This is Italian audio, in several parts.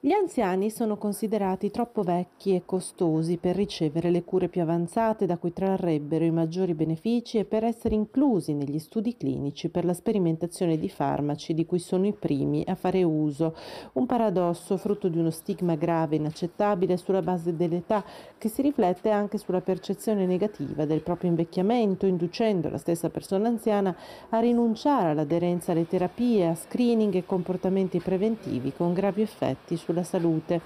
Gli anziani sono considerati troppo vecchi e costosi per ricevere le cure più avanzate da cui trarrebbero i maggiori benefici e per essere inclusi negli studi clinici per la sperimentazione di farmaci di cui sono i primi a fare uso, un paradosso frutto di uno stigma grave e inaccettabile sulla base dell'età che si riflette anche sulla percezione negativa del proprio invecchiamento, inducendo la stessa persona anziana a rinunciare all'aderenza alle terapie, a screening e comportamenti preventivi con gravi effetti sulla salute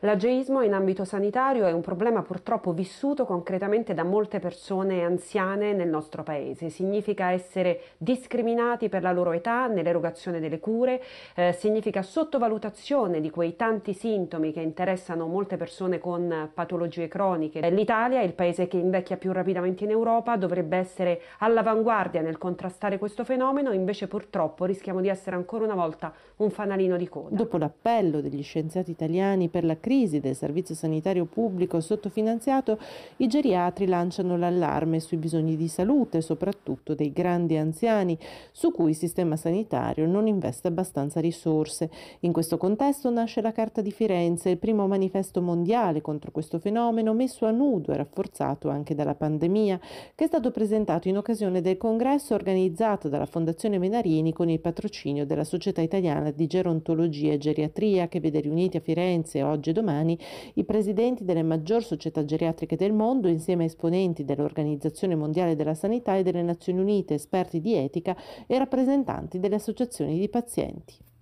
L'ageismo in ambito sanitario è un problema purtroppo vissuto concretamente da molte persone anziane nel nostro paese. Significa essere discriminati per la loro età nell'erogazione delle cure, eh, significa sottovalutazione di quei tanti sintomi che interessano molte persone con patologie croniche. Eh, L'Italia, il paese che invecchia più rapidamente in Europa, dovrebbe essere all'avanguardia nel contrastare questo fenomeno, invece purtroppo rischiamo di essere ancora una volta un fanalino di coda. Dopo l'appello degli scienziati italiani per la crisi del servizio sanitario pubblico sottofinanziato, i geriatri lanciano l'allarme sui bisogni di salute, soprattutto dei grandi anziani, su cui il sistema sanitario non investe abbastanza risorse. In questo contesto nasce la Carta di Firenze, il primo manifesto mondiale contro questo fenomeno messo a nudo e rafforzato anche dalla pandemia, che è stato presentato in occasione del congresso organizzato dalla Fondazione Menarini con il patrocinio della Società Italiana di Gerontologia e Geriatria che vede riuniti a Firenze oggi domani, i presidenti delle maggior società geriatriche del mondo, insieme a esponenti dell'Organizzazione Mondiale della Sanità e delle Nazioni Unite, esperti di etica e rappresentanti delle associazioni di pazienti.